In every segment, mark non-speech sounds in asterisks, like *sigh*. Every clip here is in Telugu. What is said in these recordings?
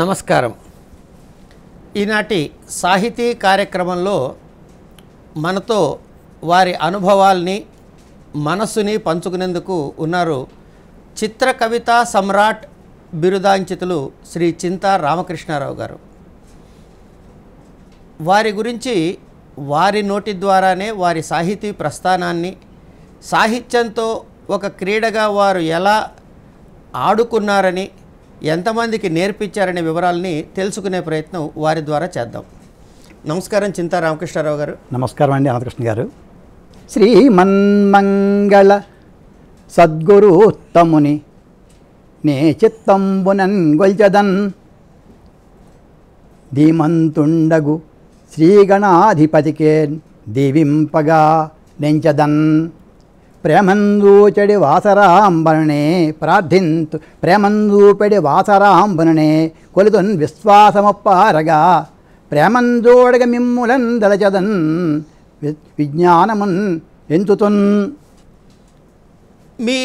నమస్కారం ఈనాటి సాహితీ కార్యక్రమంలో మనతో వారి అనుభవాల్ని మనస్సుని పంచుకునేందుకు ఉన్నారు చిత్ర కవితా సమ్రాట్ బిరుదాంచితులు శ్రీ చింత రామకృష్ణారావు గారు వారి గురించి వారి నోటి ద్వారానే వారి సాహితీ ప్రస్థానాన్ని సాహిత్యంతో ఒక క్రీడగా వారు ఎలా ఆడుకున్నారని ఎంతమందికి నేర్పించారనే వివరాలని తెలుసుకునే ప్రయత్నం వారి ద్వారా చేద్దాం నమస్కారం చింతా రామకృష్ణారావు గారు నమస్కారం అండి రామకృష్ణ గారు శ్రీమన్మంగళ సద్గురు ఉత్తముని నే చిత్తంబునన్ గొల్చదన్ ధీమంతుండగు శ్రీగణాధిపతికే దీవింపగా నెంచదన్ ప్రేమందూచడి వాసరాంబనునే ప్రార్థింతు ప్రేమందూపడి వాసరాంబనే కొలుతున్ విశ్వాసమొప్పారగా ప్రేమందూడగ మిమ్ములన్ దలచదన్ విజ్ఞానమున్ ఎంతుతున్ మీ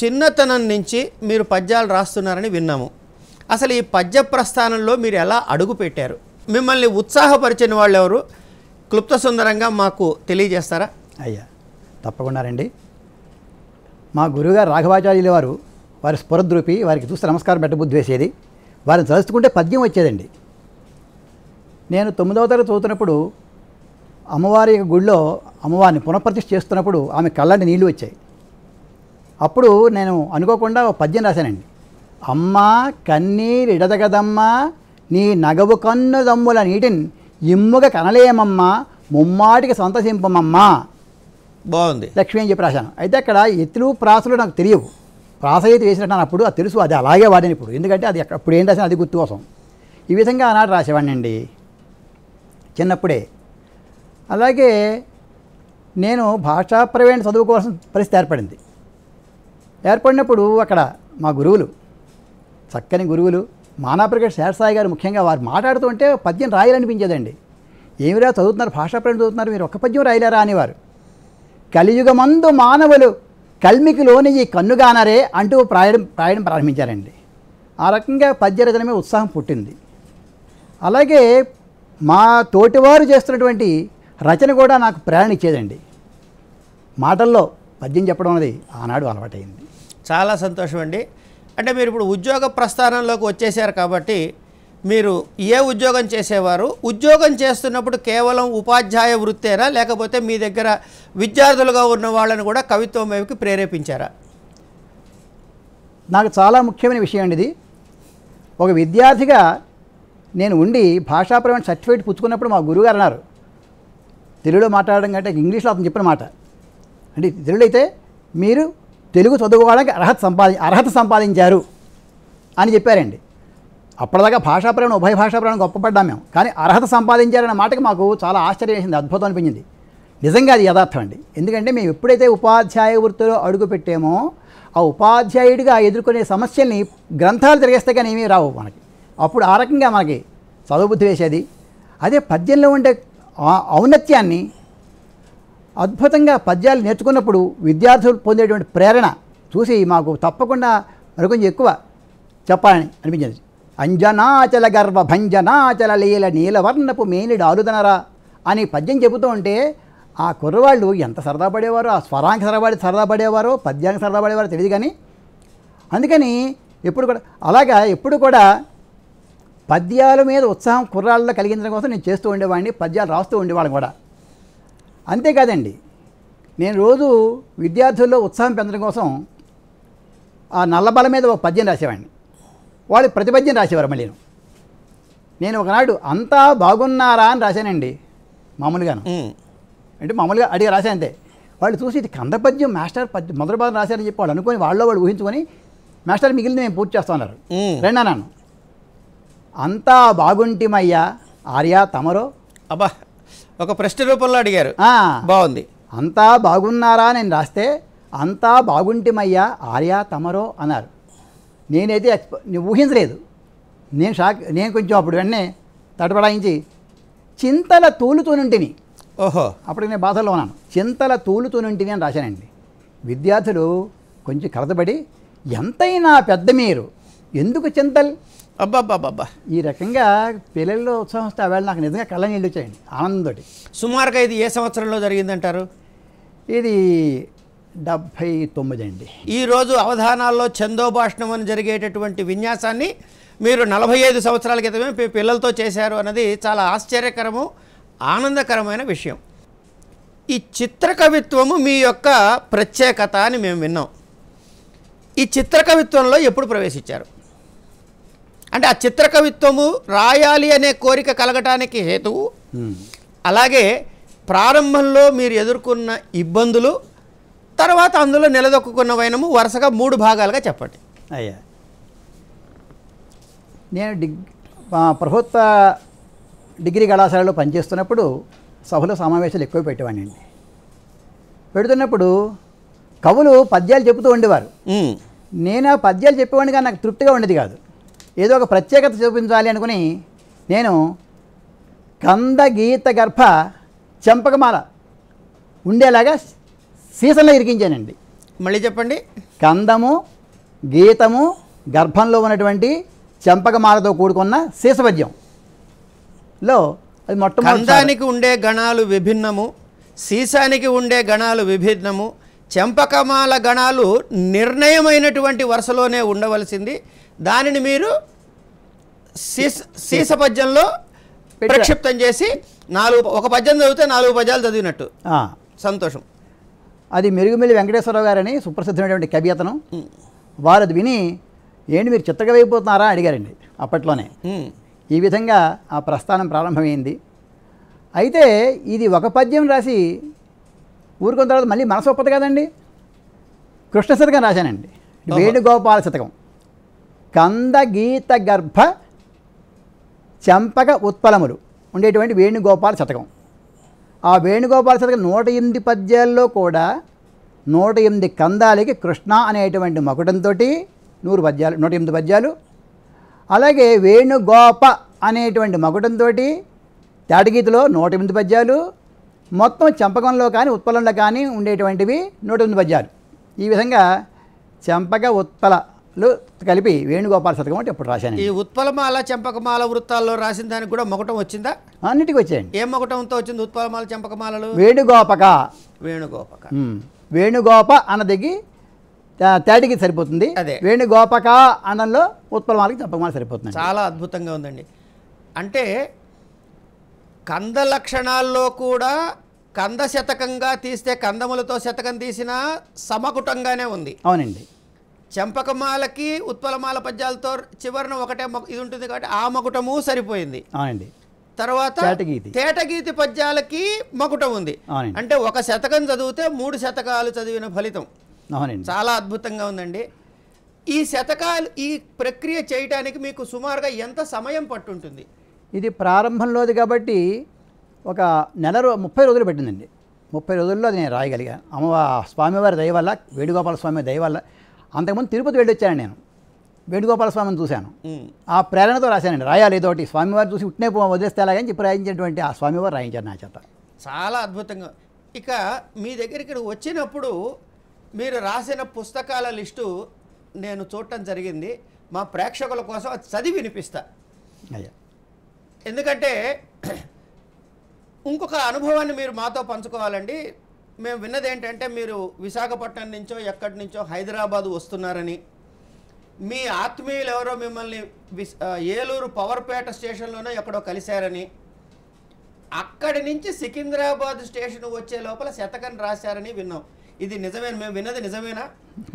చిన్నతనం నుంచి మీరు పద్యాలు రాస్తున్నారని విన్నాము అసలు ఈ పద్య ప్రస్థానంలో మీరు ఎలా అడుగు పెట్టారు మిమ్మల్ని ఉత్సాహపరిచిన వాళ్ళు ఎవరు క్లుప్త సుందరంగా మాకు తెలియజేస్తారా అయ్యా తప్పకుండా రండి మా గురువుగారు రాఘవాచార్యుల వారు వారి స్ఫురద్రూపి వారికి చూస్తే నమస్కారం పెట్టబుద్ధి వేసేది వారిని చదువుకుంటే పద్యం వచ్చేదండి నేను తొమ్మిదవ తరగతి చదువుతున్నప్పుడు అమ్మవారి గుడిలో అమ్మవారిని పునఃప్రతిష్ఠ చేస్తున్నప్పుడు ఆమె కళ్ళంటి నీళ్లు వచ్చాయి అప్పుడు నేను అనుకోకుండా పద్యం రాశానండి అమ్మ కన్నీరిడదగదమ్మా నీ నగవు కన్నుదమ్ముల నీటిని ఇమ్ముగ కనలేమమ్మా ముమ్మాటికి సంతసింపమమ్మా బాగుంది లక్ష్మి అని చెప్పి రాశాను అయితే అక్కడ ఎత్తులు ప్రాసలు నాకు తెలియవు ప్రాస అయితే వేసినట్టు అప్పుడు అది తెలుసు అది అలాగే వాడాను ఇప్పుడు ఎందుకంటే అది అప్పుడు ఏం రాసిన అది గుర్తు కోసం ఈ విధంగా ఆనాడు రాసేవాడిని అండి చిన్నప్పుడే అలాగే నేను భాషాపరమైన చదువుకోవాల్సిన పరిస్థితి ఏర్పడింది ఏర్పడినప్పుడు అక్కడ మా గురువులు చక్కని గురువులు మానాప్రిగడ్ శారసాయి గారు ముఖ్యంగా వారు మాట్లాడుతుంటే పద్యం రాయాలనిపించేదండి ఏమిరా చదువుతున్నారు భాషాపరమైన చదువుతున్నారు మీరు ఒక్క పద్యం రాయలేరా అనేవారు కలియుగమందు మానవులు కల్మికి లోని ఈ కన్నుగానరే అంటూ ప్రాయడం ప్రాయడం ప్రారంభించారండి ఆ రకంగా పద్యరచనమే ఉత్సాహం పుట్టింది అలాగే మా తోటివారు చేస్తున్నటువంటి రచన కూడా నాకు ప్రేరణ ఇచ్చేదండి మాటల్లో పద్యం చెప్పడం అనేది ఆనాడు అలవాటైంది చాలా సంతోషం అండి అంటే మీరు ఇప్పుడు ఉద్యోగ ప్రస్థానంలోకి వచ్చేసారు కాబట్టి మీరు ఏ ఉద్యోగం చేసేవారు ఉద్యోగం చేస్తున్నప్పుడు కేవలం ఉపాధ్యాయ వృత్తేనా లేకపోతే మీ దగ్గర విద్యార్థులుగా ఉన్న వాళ్ళని కూడా కవిత్వం వైపుకి ప్రేరేపించారా నాకు చాలా ముఖ్యమైన విషయం అండి ఇది ఒక విద్యార్థిగా నేను ఉండి భాషాపరమైన సర్టిఫికేట్ పుచ్చుకున్నప్పుడు మా గురువుగారు అన్నారు తెలుగులో మాట్లాడడం కంటే ఇంగ్లీష్లో అతను చెప్పిన మాట అంటే తెలుగు అయితే మీరు తెలుగు చదువుకోవడానికి అర్హత సంపాది అర్హత సంపాదించారు అని చెప్పారండి అప్పటిదాకా భాషాప్రేరణ ఉభయ భాషాప్రేరణ గొప్పపడ్డాం మేము కానీ అర్హత సంపాదించారనే మాటకి మాకు చాలా ఆశ్చర్యం వేసింది అద్భుతం అనిపించింది నిజంగా అది యథార్థం అండి ఎందుకంటే మేము ఎప్పుడైతే ఉపాధ్యాయ వృత్తిలో అడుగుపెట్టామో ఆ ఉపాధ్యాయుడిగా ఎదుర్కొనే సమస్యల్ని గ్రంథాలు తిరిగేస్తే కానీ ఏమీ రావు మనకి అప్పుడు ఆ రకంగా మనకి చదువుబుద్ధి వేసేది అదే పద్యంలో ఉండే ఔన్నత్యాన్ని అద్భుతంగా పద్యాలు నేర్చుకున్నప్పుడు విద్యార్థులు పొందేటువంటి ప్రేరణ చూసి మాకు తప్పకుండా మరికొంచెం ఎక్కువ చెప్పాలని అనిపించింది అంజనాచల గర్వ భంజనాచల లీల నీలవర్ణపు ఆరుదనరా అని పద్యం చెబుతూ ఉంటే ఆ కుర్రవాళ్ళు ఎంత సరదా పడేవారు ఆ స్వరానికి సరదాపడి సరదా పడేవారో పద్యానికి సరదా పడేవారు తెలియదు కానీ అందుకని ఎప్పుడు కూడా అలాగా ఎప్పుడు కూడా పద్యాల మీద ఉత్సాహం కుర్రాళ్ళలో కలిగించడం కోసం నేను చేస్తూ ఉండేవాడిని పద్యాలు రాస్తూ ఉండేవాళ్ళం కూడా అంతేకాదండి నేను రోజు విద్యార్థుల్లో ఉత్సాహం పెంచడం కోసం ఆ నల్లబల మీద ఒక పద్యం రాసేవాడిని వాళ్ళు ప్రతిపద్యం రాసేవారు మళ్ళీ నేను ఒకనాడు అంతా బాగున్నారా అని రాశానండి మామూలుగాను అంటే మామూలుగా అడిగి రాశాను అంతే వాళ్ళు చూసి ఇది కంద పద్యం మాస్టర్ పద్యం మొదటి పదం రాశారని చెప్పి వాళ్ళు అనుకుని వాళ్ళు వాళ్ళు ఊహించుకొని మాస్టర్ మిగిలిన మేము పూర్తి చేస్తున్నారు రెండా నన్ను అంతా బాగుంటిమయ్యా ఆర్యా తమరో అబ్బా ఒక ప్రశ్న రూపంలో అడిగారు బాగుంది అంతా బాగున్నారా నేను రాస్తే అంతా బాగుంటిమయ్యా ఆర్యా తమరో అన్నారు నేనైతే ఊహించలేదు నేను షాక్ నేను కొంచెం అప్పుడు వెంటనే తడపడాయించి చింతల నుండిని ఓహో అప్పుడు నేను బాధల్లో ఉన్నాను చింతల తూలుతోనుంటిని అని రాశానండి విద్యార్థులు కొంచెం కలతబడి ఎంతైనా పెద్ద మీరు ఎందుకు చింతలు అబ్బాబ్బాబ్బా ఈ రకంగా పిల్లల్లో ఉత్సాహం వస్తే అవేళ నాకు నిజంగా కళ్ళ నీళ్ళు వచ్చాయండి ఆనందంతో సుమారుగా ఇది ఏ సంవత్సరంలో జరిగిందంటారు ఇది డెబ్భై తొమ్మిది అండి ఈరోజు అవధానాల్లో చందోభాషణం అని జరిగేటటువంటి విన్యాసాన్ని మీరు నలభై ఐదు సంవత్సరాల క్రితమే మీ పిల్లలతో చేశారు అన్నది చాలా ఆశ్చర్యకరము ఆనందకరమైన విషయం ఈ చిత్రకవిత్వము మీ యొక్క ప్రత్యేకత అని మేము విన్నాం ఈ చిత్రకవిత్వంలో ఎప్పుడు ప్రవేశించారు అంటే ఆ చిత్రకవిత్వము రాయాలి అనే కోరిక కలగటానికి హేతువు అలాగే ప్రారంభంలో మీరు ఎదుర్కొన్న ఇబ్బందులు తర్వాత అందులో నిలదొక్కున్న వైనము వరుసగా మూడు భాగాలుగా చెప్పండి అయ్యా నేను డిగ్ ప్రభుత్వ డిగ్రీ కళాశాలలో పనిచేస్తున్నప్పుడు సభలో సమావేశాలు ఎక్కువ అండి పెడుతున్నప్పుడు కవులు పద్యాలు చెబుతూ ఉండేవారు నేను ఆ పద్యాలు కానీ నాకు తృప్తిగా ఉండేది కాదు ఏదో ఒక ప్రత్యేకత చూపించాలి అనుకుని నేను కంద గీత గర్భ చెంపకమాల ఉండేలాగా సీసన్లో ఇరికించానండి మళ్ళీ చెప్పండి కందము గీతము గర్భంలో ఉన్నటువంటి చెంపకమాలతో కూడుకున్న సీసపద్యం లో అది మొట్టమొదటి ఉండే గణాలు విభిన్నము సీసానికి ఉండే గణాలు విభిన్నము చెంపకమాల గణాలు నిర్ణయమైనటువంటి వరుసలోనే ఉండవలసింది దానిని మీరు సీస సీస పద్యంలో ప్రక్షిప్తం చేసి నాలుగు ఒక పద్యం చదివితే నాలుగు పద్యాలు చదివినట్టు సంతోషం అది మెరుగుమెల్లి వెంకటేశ్వరరావు గారని సుప్రసిద్ధమైనటువంటి కవి అతను వారు అది విని ఏంటి మీరు చిత్తగా అయిపోతున్నారా అడిగారండి అప్పట్లోనే ఈ విధంగా ఆ ప్రస్థానం ప్రారంభమైంది అయితే ఇది ఒక పద్యం రాసి ఊరుకున్న తర్వాత మళ్ళీ మనసు ఒప్పదు కదండి కృష్ణ శతకం రాశానండి వేణుగోపాల శతకం కంద గీత గర్భ చంపక ఉత్పలములు ఉండేటువంటి వేణుగోపాల శతకం ఆ వేణుగోపాల సరికి నూట ఎనిమిది పద్యాల్లో కూడా నూట ఎనిమిది కందాలకి కృష్ణ అనేటువంటి మకుటంతో నూరు పద్యాలు నూట ఎనిమిది పద్యాలు అలాగే వేణుగోప అనేటువంటి మకుటంతో తాటగీతలో నూట ఎనిమిది పద్యాలు మొత్తం చంపకంలో కానీ ఉత్పలంలో కానీ ఉండేటువంటివి నూట ఎనిమిది పద్యాలు ఈ విధంగా చంపక ఉత్పల లో కలిపి వేణుగోపాల శతకం అంటే ఇప్పుడు రాశాను ఈ ఉత్పలమాల చెంపకమాల వృత్తాల్లో రాసిన దానికి కూడా మొగటం వచ్చిందా అన్నిటికీ వచ్చాయండి ఏ మొగటంతో వచ్చింది ఉత్పలమాల చెంపకమాలలు వేణుగోపక వేణుగోపక వేణుగోప అన్నదికి తేటికి సరిపోతుంది అదే వేణుగోపక అన్నంలో ఉత్పలమాలకి చెంపకమాల సరిపోతుంది చాలా అద్భుతంగా ఉందండి అంటే కంద లక్షణాల్లో కూడా కంద శతకంగా తీస్తే కందములతో శతకం తీసినా సమకుటంగానే ఉంది అవునండి చంపకమాలకి ఉత్పలమాల పద్యాలతో చివరిన ఒకటే ఇది ఉంటుంది కాబట్టి ఆ మకుటము సరిపోయింది తర్వాత తేటగీతి పద్యాలకి మకుటం ఉంది అంటే ఒక శతకం చదివితే మూడు శతకాలు చదివిన ఫలితం చాలా అద్భుతంగా ఉందండి ఈ శతకాలు ఈ ప్రక్రియ చేయడానికి మీకు సుమారుగా ఎంత సమయం పట్టుంటుంది ఇది ప్రారంభంలోది కాబట్టి ఒక నెల ముప్పై రోజులు పెట్టిందండి ముప్పై రోజుల్లో నేను రాయగలిగాను అమ్మవారి స్వామివారి దయవల్ల వేణుగోపాల స్వామి దయవల్ల అంతకుముందు తిరుపతి వచ్చాను నేను వేణుగోపాల స్వామిని చూశాను ఆ ప్రేరణతో రాశానండి రాయాలి ఒకటి స్వామివారు చూసి ఉట్టినే వదిలేస్తే అలాగని చెప్పి రాయించినటువంటి ఆ స్వామివారు రాయించారు నా చేత చాలా అద్భుతంగా ఇక మీ దగ్గరికి వచ్చినప్పుడు మీరు రాసిన పుస్తకాల లిస్టు నేను చూడటం జరిగింది మా ప్రేక్షకుల కోసం అది చదివి వినిపిస్తా అయ్యా ఎందుకంటే ఇంకొక అనుభవాన్ని మీరు మాతో పంచుకోవాలండి మేము విన్నది ఏంటంటే మీరు విశాఖపట్నం నుంచో ఎక్కడి నుంచో హైదరాబాద్ వస్తున్నారని మీ ఆత్మీయులు ఎవరో మిమ్మల్ని ఏలూరు పవర్పేట స్టేషన్లోనో ఎక్కడో కలిశారని అక్కడి నుంచి సికింద్రాబాద్ స్టేషన్ వచ్చే లోపల శతకం రాశారని విన్నాం ఇది నిజమేనా మేము విన్నది నిజమేనా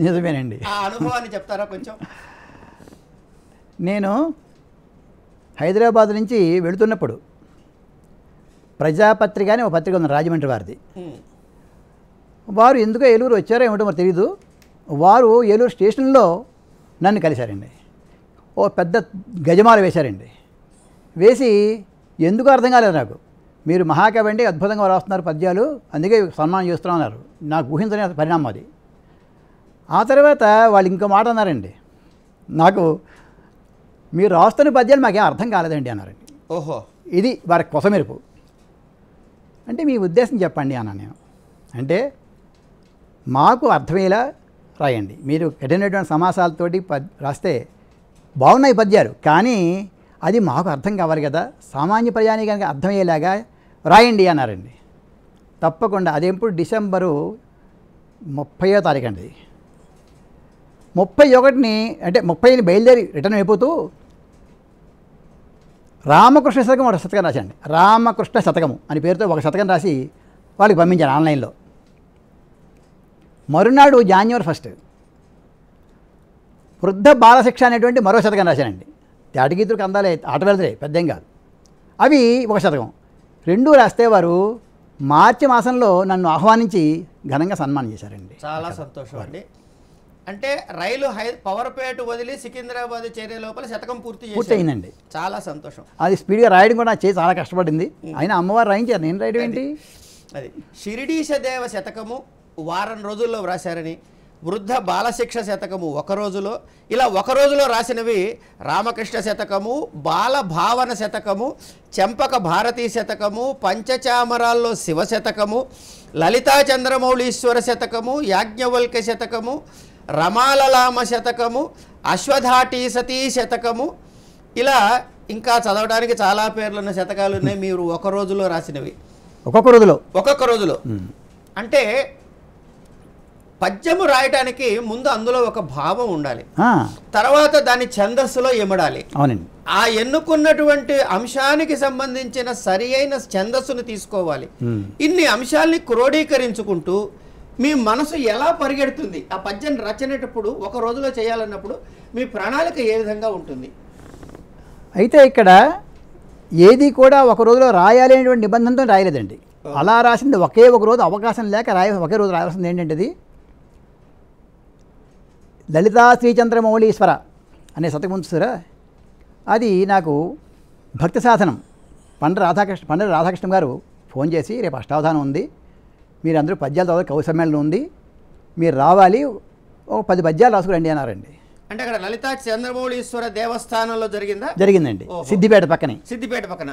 నిజమేనండి ఆ అనుభవాన్ని చెప్తారా కొంచెం నేను హైదరాబాద్ నుంచి వెళుతున్నప్పుడు ప్రజాపత్రిక అని ఒక పత్రిక ఉంది రాజమండ్రి వారిది వారు ఎందుకో ఏలూరు వచ్చారో ఏమిటో మరి తెలీదు వారు ఏలూరు స్టేషన్లో నన్ను కలిశారండి ఓ పెద్ద గజమాల వేశారండి వేసి ఎందుకు అర్థం కాలేదు నాకు మీరు మహాకవి అండి అద్భుతంగా రాస్తున్నారు పద్యాలు అందుకే సన్మానం చేస్తున్నారు నాకు ఊహించని పరిణామం అది ఆ తర్వాత వాళ్ళు ఇంకో మాట అన్నారండి నాకు మీరు రాస్తున్న పద్యాలు మాకేం అర్థం కాలేదండి అన్నారండి ఓహో ఇది వారి కొసమెరుపు అంటే మీ ఉద్దేశం చెప్పండి అన్నా నేను అంటే మాకు అర్థమయ్యేలా రాయండి మీరు కఠినటువంటి సమాసాలతోటి పద్ రాస్తే బాగున్నాయి పద్యాలు కానీ అది మాకు అర్థం కావాలి కదా సామాన్య ప్రజాని కనుక అర్థమయ్యేలాగా రాయండి అన్నారండి తప్పకుండా ఎప్పుడు డిసెంబరు ముప్పయో తారీఖు అండి ముప్పై ఒకటిని అంటే ముప్పైని బయలుదేరి రిటర్న్ అయిపోతూ రామకృష్ణ శతకం ఒక శతకం రాశాండి రామకృష్ణ శతకము అని పేరుతో ఒక శతకం రాసి వాళ్ళకి పంపించాను ఆన్లైన్లో మరునాడు జాన్యువరి ఫస్ట్ వృద్ధ బాలశిక్ష అనేటువంటి మరో శతకం రాశానండి తేటగీతులకు అందాలే ఆటవేళదే పెద్దేం కాదు అవి ఒక శతకం రెండు రాస్తే వారు మార్చి మాసంలో నన్ను ఆహ్వానించి ఘనంగా సన్మానం చేశారండి చాలా సంతోషం అండి అంటే రైలు హై పవర్పేట వదిలి సికింద్రాబాద్ చేరే లోపల శతకం పూర్తి పూర్తి అయిందండి చాలా సంతోషం అది స్పీడ్గా రాయడం కూడా చేసి చాలా కష్టపడింది ఆయన అమ్మవారు రాయించారు నేను రాయడం ఏంటి అది షిరిడీశ దేవ శతకము వారం రోజుల్లో వ్రాశారని వృద్ధ బాలశిక్ష శతకము ఒక రోజులో ఇలా ఒక రోజులో రాసినవి రామకృష్ణ శతకము బాలభావన శతకము చెంపక భారతీ శతకము పంచచామరాల్లో శివ శతకము లలితా చంద్రమౌళీశ్వర శతకము యాజ్ఞవల్క శతకము రమాలలామ శతకము అశ్వధాటి సతీ శతకము ఇలా ఇంకా చదవడానికి చాలా పేర్లున్న శతకాలు ఉన్నాయి మీరు ఒక రోజులో రాసినవి ఒక్కొక్క రోజులో ఒక్కొక్క రోజులో అంటే పద్యము రాయటానికి ముందు అందులో ఒక భావం ఉండాలి తర్వాత దాని ఛందస్సులో ఇమడాలి అవునండి ఆ ఎన్నుకున్నటువంటి అంశానికి సంబంధించిన సరి అయిన ఛందస్సును తీసుకోవాలి ఇన్ని అంశాల్ని క్రోడీకరించుకుంటూ మీ మనసు ఎలా పరిగెడుతుంది ఆ పద్యం రచనేటప్పుడు ఒక రోజులో చేయాలన్నప్పుడు మీ ప్రణాళిక ఏ విధంగా ఉంటుంది అయితే ఇక్కడ ఏది కూడా ఒక రోజులో రాయాలి అనేటువంటి నిబంధనతో రాయలేదండి అలా రాసింది ఒకే ఒక రోజు అవకాశం లేక రాయ ఒకే రోజు రాయాల్సింది ఏంటంటే లలితా శ్రీచంద్రమౌళీశ్వర అనే శతకముంచుర అది నాకు భక్తి సాధనం పండు రాధాకృష్ణ పండు రాధాకృష్ణ గారు ఫోన్ చేసి రేపు అష్టావధానం ఉంది మీరందరూ పద్యాలు చదవాలి కవి సమ్మేళనం ఉంది మీరు రావాలి ఓ పది పద్యాలు రాసుకురండి అన్నారండి అంటే అక్కడ లలిత చంద్రమౌళీశ్వర దేవస్థానంలో జరిగిందా జరిగిందండి సిద్దిపేట పక్కనే సిద్దిపేట పక్కన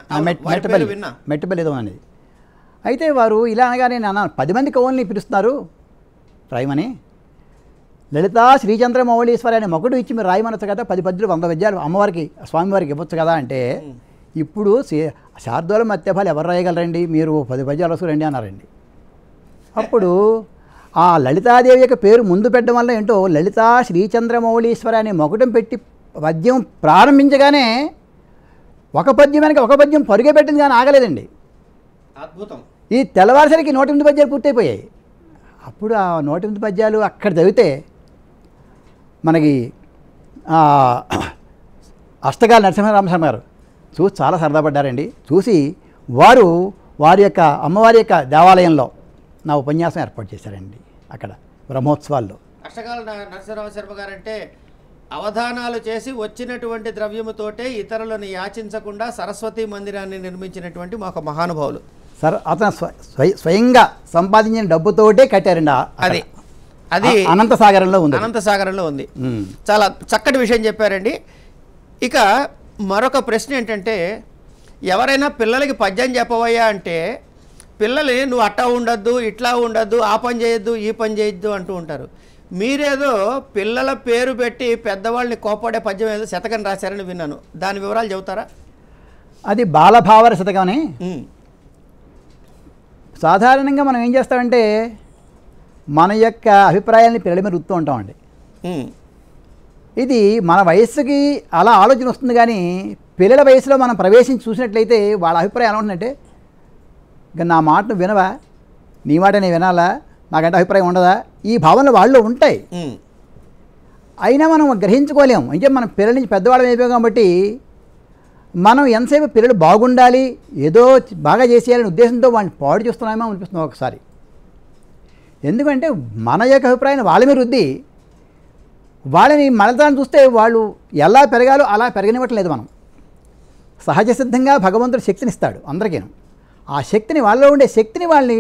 మెట్టపల్లి మెట్టపల్లి ఏదో అనేది అయితే వారు ఇలా అనగానే నేను పది మంది కవుల్ని పిలుస్తున్నారు ప్రైమ్ లలితా శ్రీచంద్రమౌళీశ్వరి అనే మొగుడు ఇచ్చి మీరు రాయమనొచ్చు కదా పది పద్యులు వంద విద్యాలు అమ్మవారికి స్వామివారికి ఇవ్వచ్చు కదా అంటే ఇప్పుడు శారదోళం మత్యఫాలు ఎవరు రాయగలరండి మీరు పది పద్యాలు వస్తురండి అన్నారండి అప్పుడు ఆ లలితాదేవి యొక్క పేరు ముందు పెట్టడం వల్ల ఏంటో లలితా శ్రీచంద్రమౌళీశ్వరి అనే మొగటం పెట్టి పద్యం ప్రారంభించగానే ఒక పద్యం వెనక ఒక పద్యం పరుగే పెట్టింది కానీ ఆగలేదండి అద్భుతం ఈ తెల్లవారిసరికి నూట ఎనిమిది పద్యాలు పూర్తయిపోయాయి అప్పుడు ఆ నూట ఎనిమిది పద్యాలు అక్కడ చదివితే మనకి అష్టగాల నరసింహరామశర్మ గారు చూసి చాలా సరదాపడ్డారండి చూసి వారు వారి యొక్క అమ్మవారి యొక్క దేవాలయంలో నా ఉపన్యాసం ఏర్పాటు చేశారండి అక్కడ బ్రహ్మోత్సవాల్లో అష్టకాల నరసింహరామ శర్మ గారంటే అవధానాలు చేసి వచ్చినటువంటి ద్రవ్యముతోటే ఇతరులను యాచించకుండా సరస్వతి మందిరాన్ని నిర్మించినటువంటి మాకు మహానుభావులు సర అతను స్వయంగా సంపాదించిన డబ్బుతోటే కట్టారండి అదే అది అనంత సాగరంలో ఉంది అనంత సాగరంలో ఉంది చాలా చక్కటి విషయం చెప్పారండి ఇక మరొక ప్రశ్న ఏంటంటే ఎవరైనా పిల్లలకి పద్యం చెప్పవయ్యా అంటే పిల్లలు నువ్వు అట్టా ఉండొద్దు ఇట్లా ఉండొద్దు ఆ పని చేయొద్దు ఈ పని చేయొద్దు అంటూ ఉంటారు మీరేదో పిల్లల పేరు పెట్టి పెద్దవాళ్ళని కోపాడే పద్యం ఏదో శతకం రాశారని విన్నాను దాని వివరాలు చెబుతారా అది బాలభావర శతకం అని సాధారణంగా మనం ఏం చేస్తామంటే మన యొక్క అభిప్రాయాన్ని పిల్లల మీద రుత్తూ ఉంటామండి ఇది మన వయస్సుకి అలా ఆలోచన వస్తుంది కానీ పిల్లల వయసులో మనం ప్రవేశించి చూసినట్లయితే వాళ్ళ అభిప్రాయం ఎలా ఉంటుందంటే ఇంకా నా మాట వినవా నీ మాట నేను వినాలా నాకంటే అభిప్రాయం ఉండదా ఈ భావనలు వాళ్ళు ఉంటాయి అయినా మనం గ్రహించుకోలేము అంటే మనం పిల్లల నుంచి పెద్దవాళ్ళం అయిపోయాం కాబట్టి మనం ఎంతసేపు పిల్లలు బాగుండాలి ఏదో బాగా చేసేయాలనే ఉద్దేశంతో వాడిని పాడు చూస్తున్నామో అనిపిస్తున్నాం ఒకసారి ఎందుకంటే మన యొక్క అభిప్రాయం వాళ్ళ మీద వృద్ధి వాళ్ళని మనతాన్ని చూస్తే వాళ్ళు ఎలా పెరగాలో అలా పెరగనివ్వట్లేదు మనం సహజ సిద్ధంగా భగవంతుడు శక్తిని ఇస్తాడు అందరికీను ఆ శక్తిని వాళ్ళలో ఉండే శక్తిని వాళ్ళని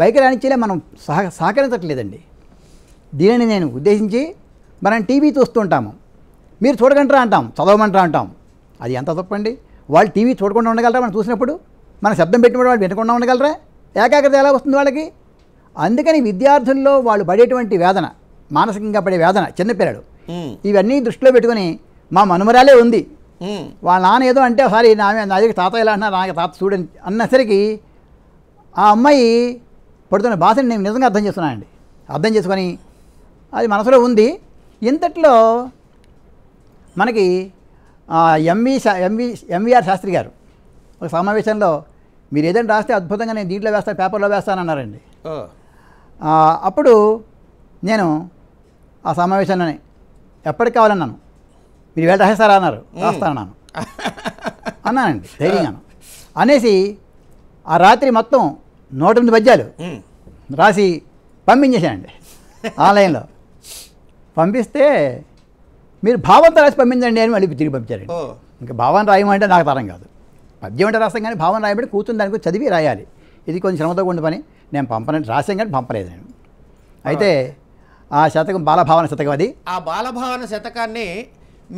బైక్ రాణించేలా మనం సహ సహకరించట్లేదండి దీనిని నేను ఉద్దేశించి మనం టీవీ చూస్తూ ఉంటాము మీరు చూడగంటారా అంటాం చదవమంటారా అంటాం అది ఎంత తప్పండి వాళ్ళు టీవీ చూడకుండా ఉండగలరా మనం చూసినప్పుడు మన శబ్దం పెట్టినప్పుడు వాళ్ళు వినకుండా ఉండగలరా ఏకాగ్రత ఎలా వస్తుంది వాళ్ళకి అందుకని విద్యార్థుల్లో వాళ్ళు పడేటువంటి వేదన మానసికంగా పడే వేదన చిన్నపిల్లడు ఇవన్నీ దృష్టిలో పెట్టుకుని మా మనుమరాలే ఉంది వాళ్ళ నాన్న ఏదో అంటే ఒకసారి నా నా దగ్గర తాత ఎలా అన్నా నాకు తాత చూడండి అన్నసరికి ఆ అమ్మాయి పడుతున్న భాషను నేను నిజంగా అర్థం చేస్తున్నానండి అర్థం చేసుకొని అది మనసులో ఉంది ఇంతట్లో మనకి ఎంవి ఎంవి ఎంవిఆర్ శాస్త్రి గారు ఒక సమావేశంలో మీరు ఏదైనా రాస్తే అద్భుతంగా నేను దీంట్లో వేస్తాను పేపర్లో వేస్తానన్నారండి అప్పుడు నేను ఆ సమావేశాన్ని ఎప్పటికి కావాలన్నాను మీరు వెళ్ళి రాసేస్తారా అన్నారు రాస్తానన్నాను *laughs* అన్నానండి ధైర్యంగాను అనేసి ఆ రాత్రి మొత్తం నూట ఎనిమిది పద్యాలు రాసి పంపించేసానండి *laughs* ఆన్లైన్లో పంపిస్తే మీరు భావంతో రాసి పంపించండి అని మళ్ళీ తిరిగి పంపించారండి ఇంకా భావం రాయమంటే నాకు తరం కాదు పద్యం అంటే రాస్తాం కానీ భావన రాయబడి కూర్చుని దానికి చదివి రాయాలి ఇది కొంచెం శ్రమతో కూడిన పని నేను పంపను రాసాం కానీ పంపలేదు నేను అయితే ఆ శతకం బాలభావన శతకం అది ఆ బాలభావన శతకాన్ని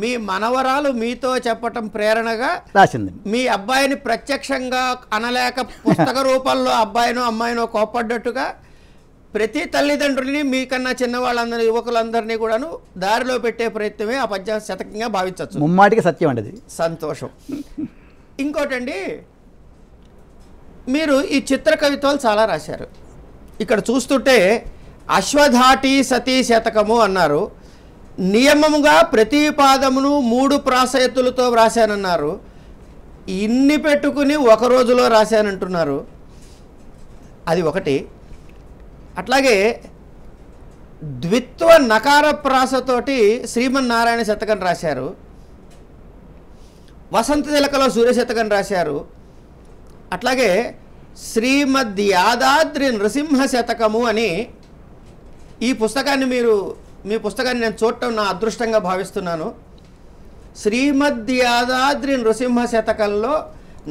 మీ మనవరాలు మీతో చెప్పటం ప్రేరణగా రాసింది మీ అబ్బాయిని ప్రత్యక్షంగా అనలేక పుస్తక రూపంలో అబ్బాయినో అమ్మాయినో కోపడ్డట్టుగా ప్రతి తల్లిదండ్రుల్ని మీకన్నా చిన్నవాళ్ళందరినీ యువకులందరినీ కూడాను దారిలో పెట్టే ప్రయత్నమే ఆ పద్య శతకంగా భావించవచ్చు ముమ్మాటికి సత్యం అండి సంతోషం ఇంకోటండి మీరు ఈ చిత్ర కవిత్వాలు చాలా రాశారు ఇక్కడ చూస్తుంటే అశ్వధాటి సతీ శతకము అన్నారు నియమముగా ప్రతి పాదమును మూడు ప్రాసయతులతో వ్రాశానన్నారు ఇన్ని పెట్టుకుని ఒక రోజులో రాశానంటున్నారు అది ఒకటి అట్లాగే ద్విత్వ నకార ప్రాసతోటి శ్రీమన్నారాయణ శతకం రాశారు వసంత తిలకలో సూర్య శతకం రాశారు అట్లాగే శ్రీమద్ యాదాద్రి నృసింహ శతకము అని ఈ పుస్తకాన్ని మీరు మీ పుస్తకాన్ని నేను చూడటం నా అదృష్టంగా భావిస్తున్నాను శ్రీమద్ యాదాద్రి నృసింహ శతకంలో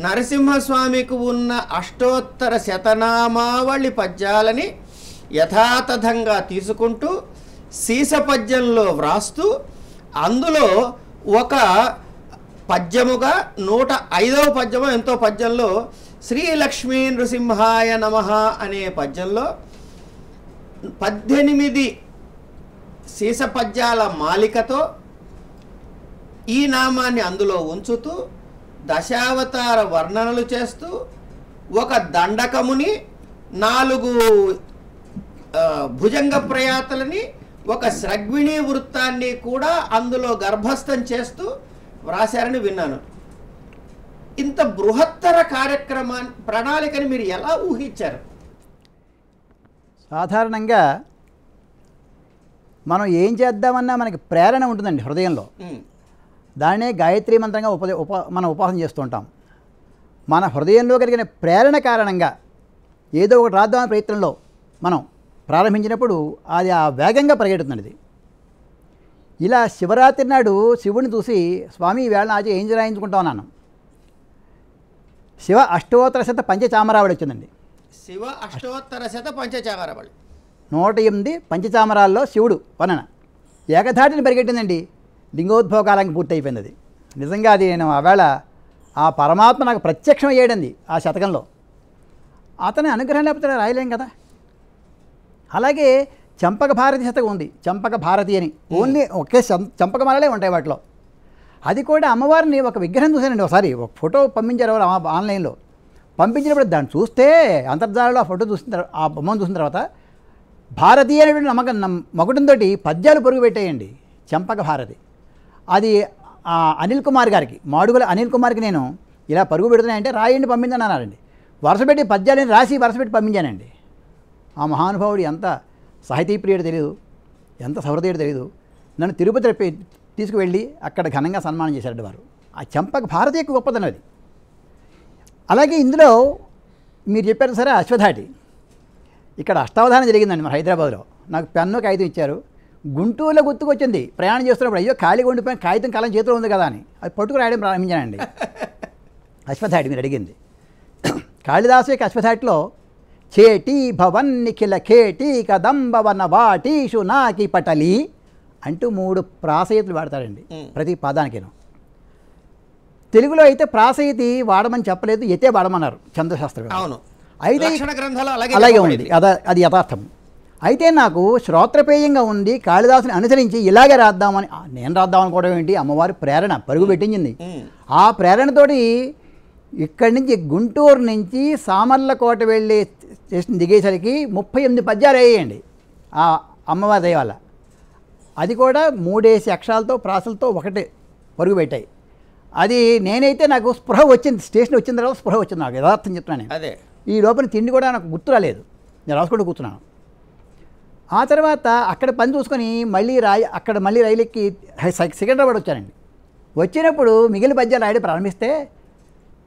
నరసింహస్వామికి ఉన్న అష్టోత్తర శతనామావళి పద్యాలని యథాతథంగా తీసుకుంటూ సీస పద్యంలో వ్రాస్తూ అందులో ఒక పద్యముగా నూట ఐదవ పద్యమో ఎంతో పద్యంలో శ్రీ లక్ష్మీ నృసింహాయ నమ అనే పద్యంలో పద్దెనిమిది శీస పద్యాల మాలికతో ఈ నామాన్ని అందులో ఉంచుతూ దశావతార వర్ణనలు చేస్తూ ఒక దండకముని నాలుగు భుజంగ ప్రయాతలని ఒక శ్రగ్విణీ వృత్తాన్ని కూడా అందులో గర్భస్థం చేస్తూ వ్రాశారని విన్నాను ఇంత బృహత్తర కార్యక్రమా ప్రణాళికని మీరు ఎలా ఊహించారు సాధారణంగా మనం ఏం చేద్దామన్నా మనకి ప్రేరణ ఉంటుందండి హృదయంలో దాన్నే గాయత్రి మంత్రంగా ఉప ఉప మనం ఉపాసన చేస్తుంటాం మన హృదయంలో కలిగిన ప్రేరణ కారణంగా ఏదో ఒకటి అనే ప్రయత్నంలో మనం ప్రారంభించినప్పుడు అది ఆ వేగంగా పరిగెడుతుంది ఇలా శివరాత్రి నాడు శివుని చూసి స్వామి వేళ నాచి ఏం చేయించుకుంటాం అన్నాను శివ అష్టోత్తర శత పంచచామరావళి వచ్చిందండి శివ అష్టోత్తర శత పంచచామరావళి నూట ఎనిమిది పంచచామరాల్లో శివుడు వనన ఏకధాటిని పరిగెట్టిందండి లింగోద్భోగాలంగా పూర్తయిపోయింది అది నిజంగా అది నేను ఆవేళ ఆ పరమాత్మ నాకు ప్రత్యక్షం అయ్యాడండి ఆ శతకంలో అతని అనుగ్రహం లేకపోతే రాయలేం కదా అలాగే చంపక భారతి శతకం ఉంది చంపక భారతి అని ఓన్లీ ఒకే చంపక మాలలే ఉంటాయి వాటిలో అది కూడా అమ్మవారిని ఒక విగ్రహం చూశానండి ఒకసారి ఒక ఫోటో పంపించారు ఎవరు ఆన్లైన్లో పంపించినప్పుడు దాన్ని చూస్తే అంతర్జాలంలో ఆ ఫోటో చూసిన తర్వాత ఆ బొమ్మను చూసిన తర్వాత భారతీయ అనేటువంటి నమ్మకం మొగటంతో పద్యాలు పొరుగు పెట్టేయండి చంపక భారతి అది అనిల్ కుమార్ గారికి మాడుగుల అనిల్ కుమార్కి నేను ఇలా పరుగు పెడుతున్నాయంటే రాయండి పంపించాను అన్నారండి వరుసపెట్టి పద్యాలని రాసి వరుసపెట్టి పంపించానండి ఆ మహానుభావుడు ఎంత సాహితీ ప్రియుడు తెలియదు ఎంత సహృదయుడు తెలియదు నన్ను తిరుపతి తీసుకువెళ్ళి అక్కడ ఘనంగా సన్మానం చేశారు వారు ఆ చంపక భారతీయ గొప్పతనం గొప్పదనం అది అలాగే ఇందులో మీరు చెప్పారు సరే అశ్వధాటి ఇక్కడ అష్టావధానం జరిగిందండి మన హైదరాబాద్లో నాకు పెన్ను కాగితం ఇచ్చారు గుంటూరులో గుర్తుకొచ్చింది ప్రయాణం చేస్తున్నప్పుడు అయ్యో ఖాళీగా ఉండిపోయిన కాగితం కలం చేతిలో ఉంది కదా అని అది పట్టుకు రాయడం ప్రారంభించానండి అశ్వధాటి మీరు అడిగింది కాళిదాసు యొక్క అశ్వధాటిలో చేటి భవన్ నిఖిల కేటి కదంబవన వాటీషు నాకి పటలి అంటూ మూడు ప్రాసయతులు వాడతారండి ప్రతి పాదానికి తెలుగులో అయితే ప్రాసయతి వాడమని చెప్పలేదు ఎతే వాడమన్నారు చంద్రశాస్త్ర అయితే అలాగే ఉంది అది యథార్థం అయితే నాకు శ్రోత్రపేయంగా ఉంది కాళిదాసుని అనుసరించి ఇలాగే రాద్దామని నేను రాద్దాం అనుకోవడం ఏంటి అమ్మవారి ప్రేరణ పరుగు పెట్టించింది ఆ ప్రేరణతోటి ఇక్కడి నుంచి గుంటూరు నుంచి సామర్లకోట వెళ్ళి స్టేషన్ దిగేసరికి ముప్పై ఎనిమిది పద్యాలు వేయండి ఆ అమ్మవారి దయ అది కూడా మూడేసి అక్షరాలతో ప్రాసలతో ఒకటే పరుగు పెట్టాయి అది నేనైతే నాకు స్పృహ వచ్చింది స్టేషన్ వచ్చిన తర్వాత స్పృహ వచ్చింది నాకు యథార్థం చెప్తున్నాను అదే ఈ లోపల తిండి కూడా నాకు గుర్తు రాలేదు నేను రాసుకుంటూ కూర్చున్నాను ఆ తర్వాత అక్కడ పని చూసుకొని మళ్ళీ రాయి అక్కడ మళ్ళీ రైలు ఎక్కి సికింద్రాబాద్ వచ్చానండి వచ్చినప్పుడు మిగిలిన పద్యాలు రాయడం ప్రారంభిస్తే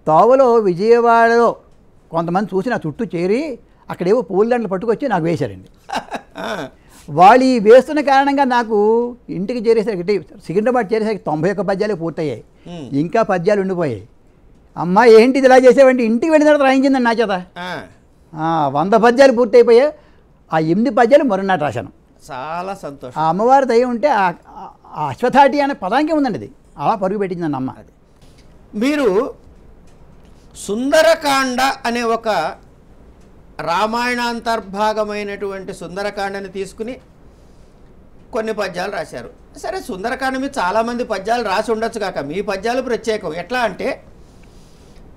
తోవలో విజయవాడలో కొంతమంది చూసి నా చుట్టూ చేరి అక్కడేవో పూలదండలు పట్టుకొచ్చి నాకు వేశారండి *laughs* వాళ్ళు ఈ వేస్తున్న కారణంగా నాకు ఇంటికి చేరేసరికి సికింద్రాబాద్ చేరేసరికి తొంభై ఒక్క పద్యాలు పూర్తయ్యాయి ఇంకా పద్యాలు ఉండిపోయాయి అమ్మ ఏంటి ఇలా చేసేవంటే ఇంటికి వెళ్ళిన తర్వాత రాయించిందండి నా చేత వంద పద్యాలు పూర్తయిపోయాయి ఆ ఎనిమిది పద్యాలు మరునాటి రాశాను చాలా సంతోషం ఆ అమ్మవారి దయ ఉంటే ఆ అశ్వథాటి అనే పదాంకే ఉందండి ఇది అలా పరుగు పెట్టిందండి అమ్మ అది మీరు సుందరకాండ అనే ఒక రామాయణాంతర్భాగమైనటువంటి సుందరకాండని తీసుకుని కొన్ని పద్యాలు రాశారు సరే సుందరకాండ మీద చాలామంది పద్యాలు రాసి ఉండొచ్చు కాక మీ పద్యాలు ప్రత్యేకం ఎట్లా అంటే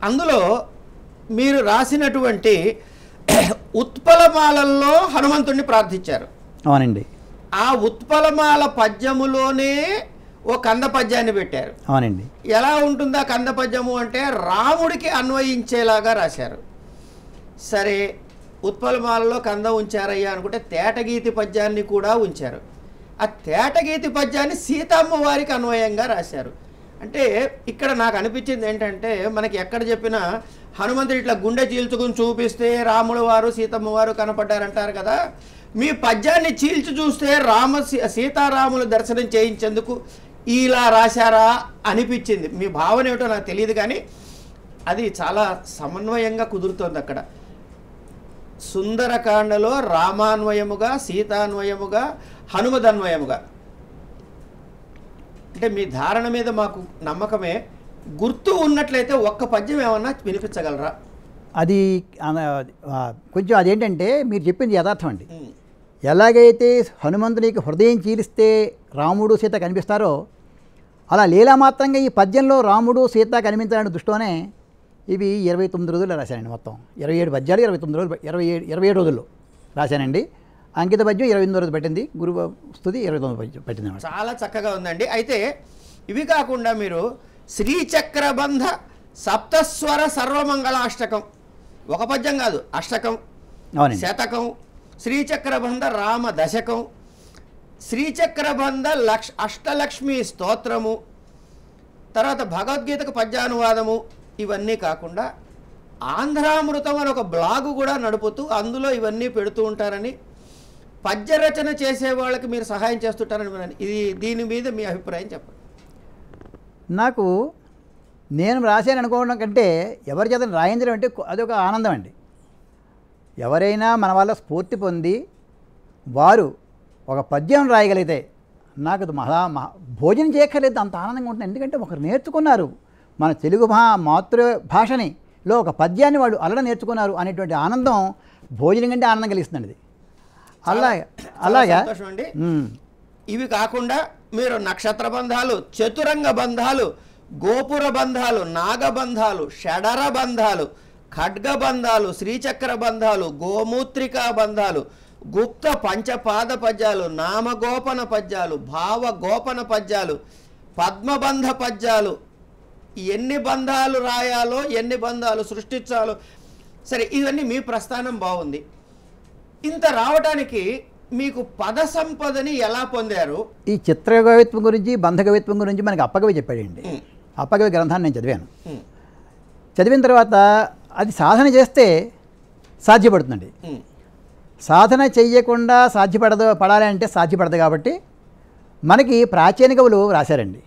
అందులో మీరు రాసినటువంటి *clears throat* ఉత్పలమాలల్లో హనుమంతుడిని ప్రార్థించారు అవునండి ఆ ఉత్పలమాల పద్యములోనే ఓ కంద పద్యాన్ని పెట్టారు అవునండి ఎలా ఉంటుందా కంద పద్యము అంటే రాముడికి అన్వయించేలాగా రాశారు సరే ఉత్పలమాలలో కందం ఉంచారయ్యా అనుకుంటే తేటగీతి పద్యాన్ని కూడా ఉంచారు ఆ తేటగీతి పద్యాన్ని సీతమ్మ వారికి అన్వయంగా రాశారు అంటే ఇక్కడ నాకు అనిపించింది ఏంటంటే మనకి ఎక్కడ చెప్పినా హనుమంతుడు ఇట్లా గుండె చీల్చుకుని చూపిస్తే రాముడు వారు సీతమ్మ వారు కనపడ్డారంటారు కదా మీ పద్యాన్ని చీల్చి చూస్తే రామ సీతారాములు దర్శనం చేయించేందుకు ఇలా రాశారా అనిపించింది మీ భావన ఏమిటో నాకు తెలియదు కానీ అది చాలా సమన్వయంగా కుదురుతోంది అక్కడ సుందరకాండలో రామాన్వయముగా సీతాన్వయముగా హనుమదన్వయముగా అంటే మీ ధారణ మీద మాకు నమ్మకమే గుర్తు ఉన్నట్లయితే ఒక్క పద్యం ఏమన్నా వినిపించగలరా అది కొంచెం అదేంటంటే మీరు చెప్పింది యథార్థం అండి ఎలాగైతే హనుమంతునికి హృదయం చీలిస్తే రాముడు సీత కనిపిస్తారో అలా లీలామాత్రంగా ఈ పద్యంలో రాముడు సీత కనిపించాలని దృష్టిలోనే ఇవి ఇరవై తొమ్మిది రోజుల్లో రాశానండి మొత్తం ఇరవై ఏడు పద్యాలు ఇరవై తొమ్మిది రోజులు ఇరవై ఏడు ఇరవై ఏడు రోజుల్లో రాశానండి అంకిత పద్యం ఇరవై ఎనిమిది రోజు పెట్టింది గురు స్థుతి ఇరవై తొమ్మిది పద్యం పెట్టింది చాలా చక్కగా ఉందండి అయితే ఇవి కాకుండా మీరు శ్రీచక్రబంధ సప్తస్వర సర్వమంగళాష్టకం ఒక పద్యం కాదు అష్టకం శతకం శ్రీచక్రబంధ రామ దశకం శ్రీచక్రబంధ లక్ష్ అష్టలక్ష్మి స్తోత్రము తర్వాత భగవద్గీతకు పద్యానువాదము ఇవన్నీ కాకుండా ఆంధ్రామృతం అని ఒక బ్లాగు కూడా నడుపుతూ అందులో ఇవన్నీ పెడుతూ ఉంటారని పద్య రచన చేసే వాళ్ళకి మీరు సహాయం చేస్తుంటారని విన్నాను ఇది దీని మీద మీ అభిప్రాయం చెప్పండి నాకు నేను రాశాను అనుకోవడం కంటే ఎవరి చేత రాయించడం అంటే అదొక ఆనందం అండి ఎవరైనా మన వల్ల స్ఫూర్తి పొంది వారు ఒక పద్యం రాయగలిగితే నాకు మహా మహా భోజనం చేయక్కర్లేదు అంత ఆనందంగా ఉంటుంది ఎందుకంటే ఒకరు నేర్చుకున్నారు మన తెలుగు భా మాతృభాషని లో ఒక పద్యాన్ని వాడు అలడ నేర్చుకున్నారు అనేటువంటి ఆనందం భోజనం కంటే ఆనందం కలిగిస్తుంది అది అలాగే అలాగా ఇవి కాకుండా మీరు నక్షత్ర బంధాలు చతురంగ బంధాలు గోపుర బంధాలు నాగబంధాలు షడర బంధాలు ఖడ్గ బంధాలు శ్రీచక్ర బంధాలు గోమూత్రికా బంధాలు గుప్త పంచపాద పద్యాలు నామగోపన పద్యాలు భావగోపన పద్యాలు పద్మబంధ పద్యాలు ఎన్ని బంధాలు రాయాలో ఎన్ని బంధాలు సృష్టించాలో సరే ఇవన్నీ మీ ప్రస్థానం బాగుంది ఇంత రావడానికి మీకు పద సంపదని ఎలా పొందారు ఈ చిత్రకవిత్వం గురించి బంధకవిత్వం గురించి మనకి అప్పగవి చెప్పాడండి అప్పగవి గ్రంథాన్ని నేను చదివాను చదివిన తర్వాత అది సాధన చేస్తే సాధ్యపడుతుందండి సాధన చెయ్యకుండా సాధ్యపడదు పడాలి అంటే సాధ్యపడదు కాబట్టి మనకి ప్రాచీన కవులు రాశారండి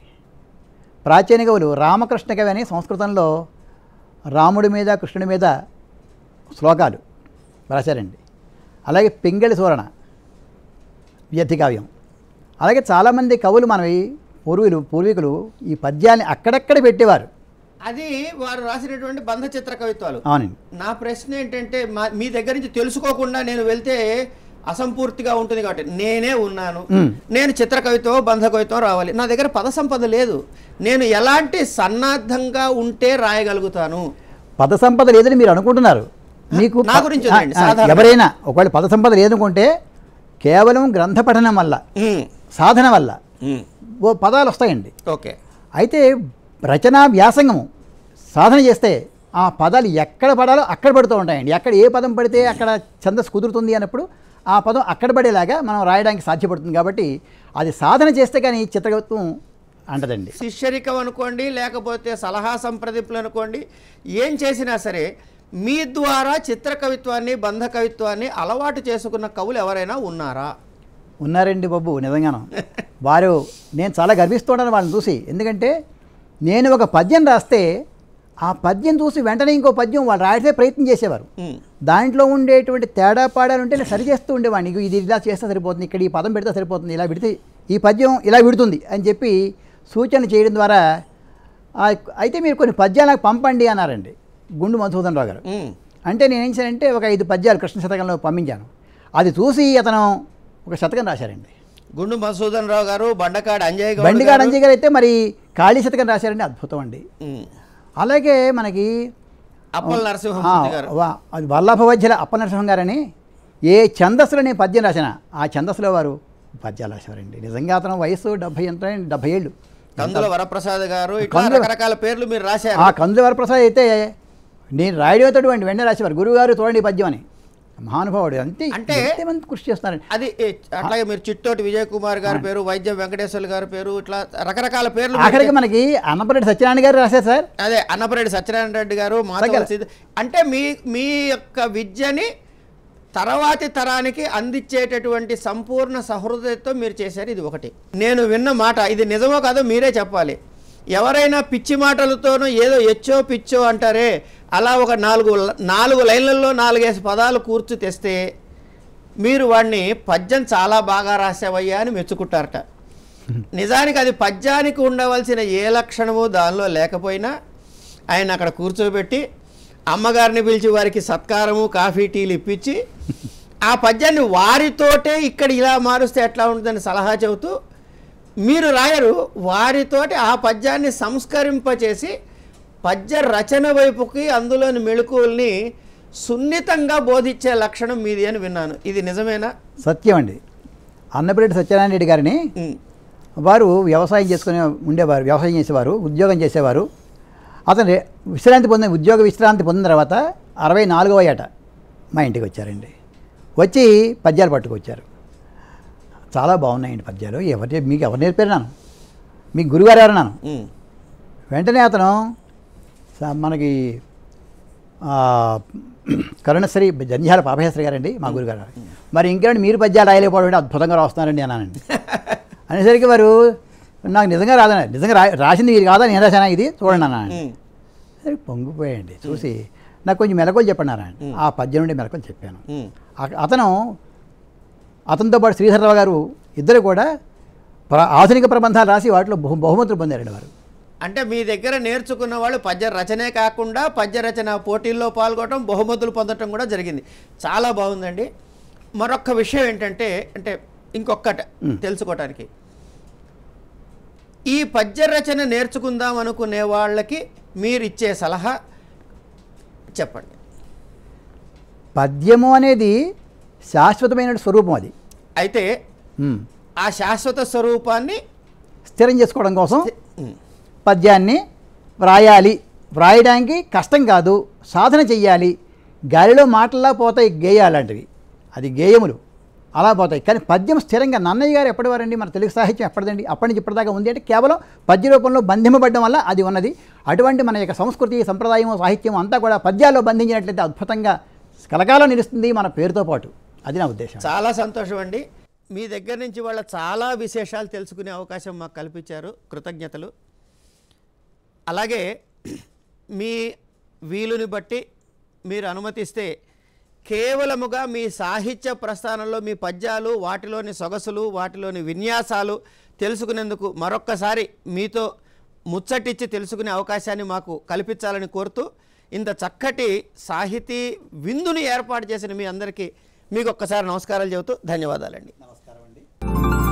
ప్రాచీన కవులు రామకృష్ణ కవి అని సంస్కృతంలో రాముడి మీద కృష్ణుడి మీద శ్లోకాలు రాశారండి అలాగే పింగళి సూరణ కావ్యం అలాగే చాలామంది కవులు మనవి పూర్వీకులు పూర్వీకులు ఈ పద్యాన్ని అక్కడక్కడ పెట్టేవారు అది వారు రాసినటువంటి బంధ చిత్ర కవిత్వాలు అవునండి నా ప్రశ్న ఏంటంటే మా మీ దగ్గర నుంచి తెలుసుకోకుండా నేను వెళ్తే అసంపూర్తిగా ఉంటుంది కాబట్టి నేనే ఉన్నాను నేను చిత్రకవితో బంధ రావాలి నా దగ్గర పద సంపద లేదు నేను ఎలాంటి సన్నాద్ధంగా ఉంటే రాయగలుగుతాను పద సంపద లేదని మీరు అనుకుంటున్నారు మీకు నా గురించి ఎవరైనా ఒకవేళ పద సంపద లేదనుకుంటే కేవలం గ్రంథ పఠనం వల్ల సాధన వల్ల ఓ పదాలు వస్తాయండి ఓకే అయితే రచనా వ్యాసంగము సాధన చేస్తే ఆ పదాలు ఎక్కడ పడాలో అక్కడ పడుతూ ఉంటాయండి ఎక్కడ ఏ పదం పడితే అక్కడ ఛందస్సు కుదురుతుంది అన్నప్పుడు ఆ పదం అక్కడ పడేలాగా మనం రాయడానికి సాధ్యపడుతుంది కాబట్టి అది సాధన చేస్తే కానీ చిత్రకత్వం అంటదండి శిష్యరికం అనుకోండి లేకపోతే సలహా సంప్రదింపులు అనుకోండి ఏం చేసినా సరే మీ ద్వారా చిత్రకవిత్వాన్ని బంధ కవిత్వాన్ని అలవాటు చేసుకున్న కవులు ఎవరైనా ఉన్నారా ఉన్నారండి బాబు నిజంగాను వారు నేను చాలా గర్విస్తున్నాను వాళ్ళని చూసి ఎందుకంటే నేను ఒక పద్యం రాస్తే ఆ పద్యం చూసి వెంటనే ఇంకో పద్యం వాళ్ళు రాయటమే ప్రయత్నం చేసేవారు దాంట్లో ఉండేటువంటి తేడా పాడాలు ఉంటే నేను సరిచేస్తూ ఉండేవాడిని ఇది ఇలా చేస్తే సరిపోతుంది ఇక్కడ ఈ పదం పెడితే సరిపోతుంది ఇలా పెడితే ఈ పద్యం ఇలా విడుతుంది అని చెప్పి సూచన చేయడం ద్వారా అయితే మీరు కొన్ని పద్యాలు నాకు పంపండి అన్నారండి గుండు మధుసూదన్ రావు గారు అంటే నేను ఏం చేశానంటే ఒక ఐదు పద్యాలు కృష్ణ శతకంలో పంపించాను అది చూసి అతను ఒక శతకం రాశారండి గుండు మధుసూదన్ రావు గారు బండకాడ అంజయ్ బండికాడ అంజయ్ గారు అయితే మరి ఖాళీ శతకం రాశారండి అద్భుతం అండి అలాగే మనకి అప్పల నరసింహం అది వైద్యుల అప్పల నరసింహం గారని ఏ ఛందస్సులని పద్యం రాసిన ఆ ఛందస్సులో వారు పద్యాలు రాసేవారండి నిజంగా అతను వయసు డెబ్బై ఎంత డెబ్బై ఏళ్ళు కందుల వరప్రసాద్ గారు రకరకాల పేర్లు మీరు రాశారు ఆ కందుల వరప్రసాద్ అయితే నేను రాయడంతో వెంటనే రాసేవారు గురువుగారు చూడండి పద్యం అని మహానుభావుడు అంతే అంటే కృషి చేస్తున్నారు అది అట్లాగే మీరు చిట్టోటి విజయ్ కుమార్ గారి పేరు వైద్య వెంకటేశ్వర గారి పేరు ఇట్లా రకరకాల పేర్లు అక్కడికి మనకి అన్నపరెడ్డి సత్యనారాయణ గారు రాశారు సార్ అదే అన్నపరెడ్డి సత్యనారాయణ రెడ్డి గారు అంటే మీ మీ యొక్క విద్యని తర్వాతి తరానికి అందించేటటువంటి సంపూర్ణ సహృదయతో మీరు చేశారు ఇది ఒకటి నేను విన్న మాట ఇది నిజమో కాదో మీరే చెప్పాలి ఎవరైనా పిచ్చి మాటలతోనూ ఏదో ఎచ్చో పిచ్చో అంటారే అలా ఒక నాలుగు నాలుగు లైన్లలో నాలుగేసి పదాలు కూర్చు తెస్తే మీరు వాడిని పద్యం చాలా బాగా రాసావయ్యా అని మెచ్చుకుంటారట నిజానికి అది పద్యానికి ఉండవలసిన ఏ లక్షణము దానిలో లేకపోయినా ఆయన అక్కడ కూర్చోబెట్టి అమ్మగారిని పిలిచి వారికి సత్కారము కాఫీ టీలు ఇప్పించి ఆ పద్యాన్ని వారితోటే ఇక్కడ ఇలా మారుస్తే ఎట్లా ఉంటుందని సలహా చెబుతూ మీరు రాయరు వారితోటి ఆ పద్యాన్ని సంస్కరింపచేసి పద్య రచన వైపుకి అందులోని మెళుకువల్ని సున్నితంగా బోధించే లక్షణం మీది అని విన్నాను ఇది నిజమేనా సత్యం అండి అన్నపిరెడ్డి సత్యనారాయణ రెడ్డి గారిని వారు వ్యవసాయం చేసుకునే ఉండేవారు వ్యవసాయం చేసేవారు ఉద్యోగం చేసేవారు అతను విశ్రాంతి పొందిన ఉద్యోగ విశ్రాంతి పొందిన తర్వాత అరవై నాలుగవ ఏట మా ఇంటికి వచ్చారండి వచ్చి పద్యాలు పట్టుకొచ్చారు చాలా బాగున్నాయండి పద్యాలు ఎవరి మీకు ఎవరు నేర్పారు మీకు గురుగారు నాను వెంటనే అతను మనకి కరుణశ్రీ జంధ్యాల పాపేశ్వరి గారండి మా గురుగారు మరి ఇంకేంటి మీరు పద్యాలు రాయలేకపోవడం అద్భుతంగా రాస్తున్నారండి అన్నానండి *laughs* అనేసరికి వారు నాకు నిజంగా రాదన నిజంగా రా రాసింది మీరు కాదని నేను రాశానా ఇది చూడండి అన్నానండి సరే పొంగిపోయాయండి చూసి నాకు కొంచెం మెలకులు చెప్పన్నారా ఆ పద్యం నుండి మెలకులు చెప్పాను అతను అతనితో పాటు శ్రీధర్రావు గారు ఇద్దరు కూడా ప్ర ఆధునిక ప్రబంధాలు రాసి వాటిలో బహు బహుమతులు పొందారండి వారు అంటే మీ దగ్గర నేర్చుకున్న వాళ్ళు పద్య రచనే కాకుండా పద్య రచన పోటీల్లో పాల్గొనడం బహుమతులు పొందడం కూడా జరిగింది చాలా బాగుందండి మరొక విషయం ఏంటంటే అంటే ఇంకొకట తెలుసుకోవటానికి ఈ పద్య రచన నేర్చుకుందాం అనుకునే వాళ్ళకి మీరు ఇచ్చే సలహా చెప్పండి పద్యము అనేది శాశ్వతమైన స్వరూపం అది అయితే ఆ శాశ్వత స్వరూపాన్ని స్థిరం చేసుకోవడం కోసం పద్యాన్ని వ్రాయాలి వ్రాయడానికి కష్టం కాదు సాధన చెయ్యాలి గాలిలో మాటల్లా పోతాయి గేయాలంటివి అది గేయములు అలా పోతాయి కానీ పద్యం స్థిరంగా నన్నయ్య గారు ఎప్పటివారండి మన తెలుగు సాహిత్యం ఎప్పటిదండి అప్పటి నుంచి ఇప్పటిదాకా ఉంది అంటే కేవలం పద్య రూపంలో బంధింపబడడం వల్ల అది ఉన్నది అటువంటి మన యొక్క సంస్కృతి సంప్రదాయం సాహిత్యం అంతా కూడా పద్యాల్లో బంధించినట్లయితే అద్భుతంగా కలకాలం నిలుస్తుంది మన పేరుతో పాటు అది నా ఉద్దేశం చాలా సంతోషం అండి మీ దగ్గర నుంచి వాళ్ళ చాలా విశేషాలు తెలుసుకునే అవకాశం మాకు కల్పించారు కృతజ్ఞతలు అలాగే మీ వీలుని బట్టి మీరు అనుమతిస్తే కేవలముగా మీ సాహిత్య ప్రస్థానంలో మీ పద్యాలు వాటిలోని సొగసులు వాటిలోని విన్యాసాలు తెలుసుకునేందుకు మరొక్కసారి మీతో ముచ్చటిచ్చి తెలుసుకునే అవకాశాన్ని మాకు కల్పించాలని కోరుతూ ఇంత చక్కటి సాహితీ విందుని ఏర్పాటు చేసిన మీ అందరికీ మీకు ఒక్కసారి నమస్కారాలు చెబుతూ ధన్యవాదాలండి నమస్కారం అండి